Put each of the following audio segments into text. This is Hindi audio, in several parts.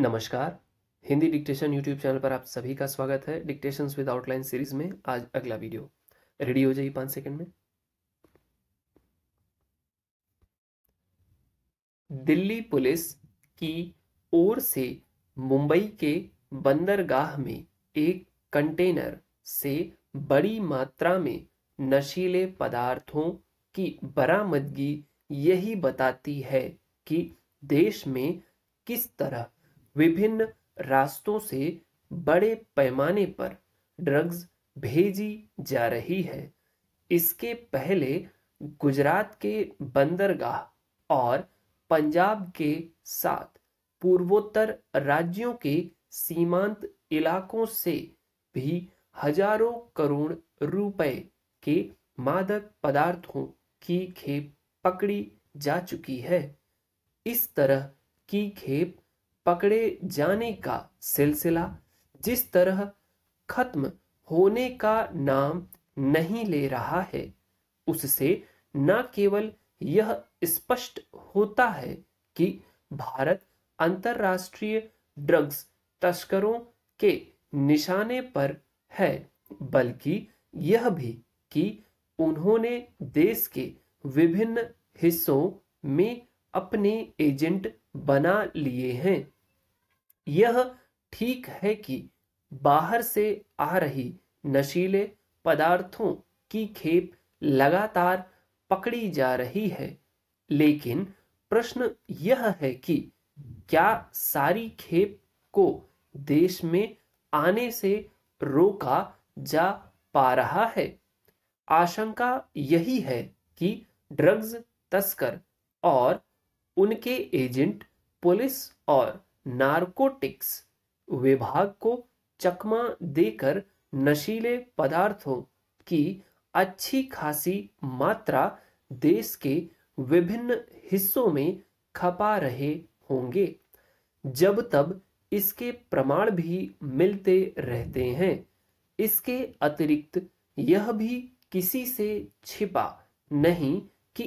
नमस्कार हिंदी डिक्टेशन यूट्यूब चैनल पर आप सभी का स्वागत है डिक्टेशन विद आउटलाइन सीरीज में आज अगला वीडियो रेडी हो जाइए पांच सेकंड में दिल्ली पुलिस की ओर से मुंबई के बंदरगाह में एक कंटेनर से बड़ी मात्रा में नशीले पदार्थों की बरामदगी यही बताती है कि देश में किस तरह विभिन्न रास्तों से बड़े पैमाने पर ड्रग्स भेजी जा रही है इसके पहले गुजरात के बंदरगाह और पंजाब के साथ पूर्वोत्तर राज्यों के सीमांत इलाकों से भी हजारों करोड़ रुपए के मादक पदार्थों की खेप पकड़ी जा चुकी है इस तरह की खेप पकड़े जाने का सिलसिला जिस तरह खत्म होने का नाम नहीं ले रहा है उससे न केवल यह स्पष्ट होता है कि भारत अंतर्राष्ट्रीय ड्रग्स तस्करों के निशाने पर है बल्कि यह भी कि उन्होंने देश के विभिन्न हिस्सों में अपने एजेंट बना लिए हैं यह ठीक है कि बाहर से आ रही नशीले पदार्थों की खेप लगातार पकड़ी जा रही है लेकिन प्रश्न यह है कि क्या सारी खेप को देश में आने से रोका जा पा रहा है आशंका यही है कि ड्रग्स तस्कर और उनके एजेंट पुलिस और नार्कोटिक्स विभाग को चकमा देकर नशीले पदार्थों की अच्छी खासी मात्रा देश के विभिन्न हिस्सों में खपा रहे होंगे जब तब इसके प्रमाण भी मिलते रहते हैं इसके अतिरिक्त यह भी किसी से छिपा नहीं कि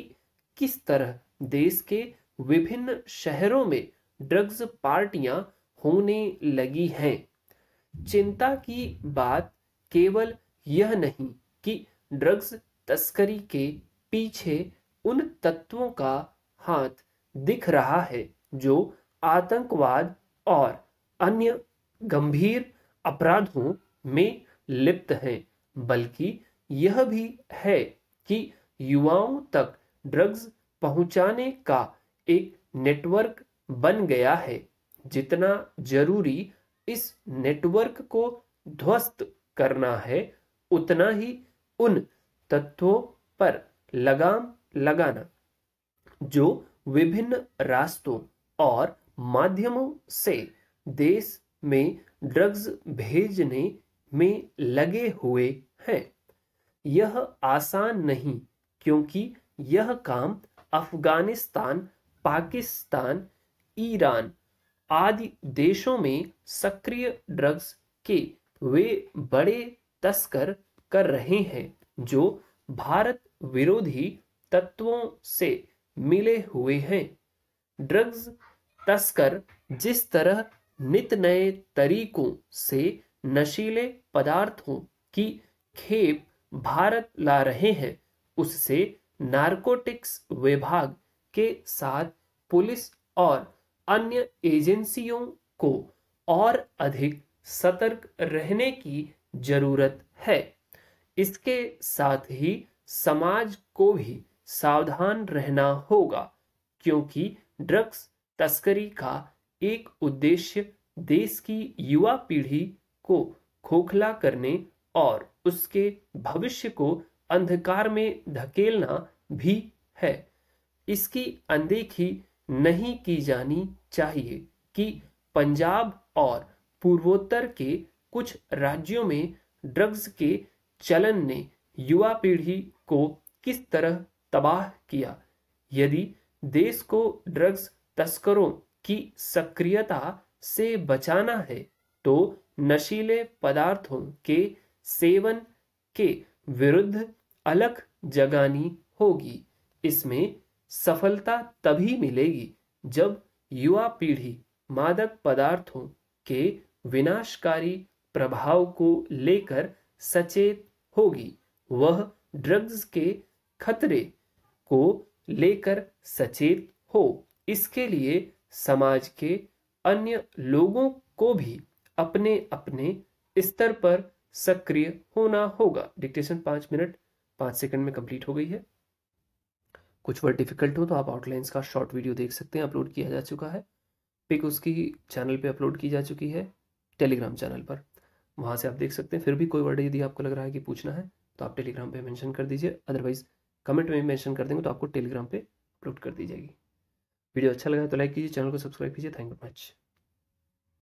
किस तरह देश के विभिन्न शहरों में ड्रग्स पार्टियां होने लगी हैं चिंता की बात केवल यह नहीं कि ड्रग्स तस्करी के पीछे उन तत्वों का हाथ दिख रहा है जो आतंकवाद और अन्य गंभीर अपराधों में लिप्त हैं बल्कि यह भी है कि युवाओं तक ड्रग्स पहुंचाने का एक नेटवर्क बन गया है जितना जरूरी इस नेटवर्क को ध्वस्त करना है उतना ही उन तत्वों पर लगाम लगाना जो विभिन्न रास्तों और माध्यमों से देश में ड्रग्स भेजने में लगे हुए हैं यह आसान नहीं क्योंकि यह काम अफगानिस्तान पाकिस्तान ईरान आदि देशों में सक्रिय ड्रग्स के वे बड़े तस्कर कर रहे हैं जो भारत विरोधी तत्वों से मिले हुए हैं ड्रग्स तस्कर जिस तरह नित नए तरीकों से नशीले पदार्थों की खेप भारत ला रहे हैं उससे नारकोटिक्स विभाग के साथ पुलिस और अन्य एजेंसियों को और अधिक सतर्क रहने की जरूरत है इसके साथ ही समाज को भी सावधान रहना होगा क्योंकि ड्रग्स तस्करी का एक उद्देश्य देश की युवा पीढ़ी को खोखला करने और उसके भविष्य को अंधकार में धकेलना भी है इसकी अनदेखी नहीं की जानी चाहिए कि पंजाब और पूर्वोत्तर के कुछ राज्यों में ड्रग्स के चलन ने युवा पीढ़ी को किस तरह तबाह किया यदि देश को ड्रग्स तस्करों की सक्रियता से बचाना है तो नशीले पदार्थों के सेवन के विरुद्ध अलग जगानी होगी इसमें सफलता तभी मिलेगी जब युवा पीढ़ी मादक पदार्थों के विनाशकारी प्रभाव को लेकर सचेत होगी वह ड्रग्स के खतरे को लेकर सचेत हो इसके लिए समाज के अन्य लोगों को भी अपने अपने स्तर पर सक्रिय होना होगा डिक्टेशन पांच मिनट पांच सेकंड में कंप्लीट हो गई है कुछ वर्ड डिफ़िकल्ट हो तो आप आउटलाइंस का शॉर्ट वीडियो देख सकते हैं अपलोड किया जा चुका है पिक उसकी चैनल पे अपलोड की जा चुकी है टेलीग्राम चैनल पर वहाँ से आप देख सकते हैं फिर भी कोई वर्ड यदि आपको लग रहा है कि पूछना है तो आप टेलीग्राम पे मेंशन कर दीजिए अदरवाइज़ कमेंट में मेंशन कर देंगे तो आपको टेलीग्राम पे अपलोड कर दी जाएगी वीडियो अच्छा लगा तो लाइक कीजिए चैनल को सब्सक्राइब कीजिए थैंक यू मच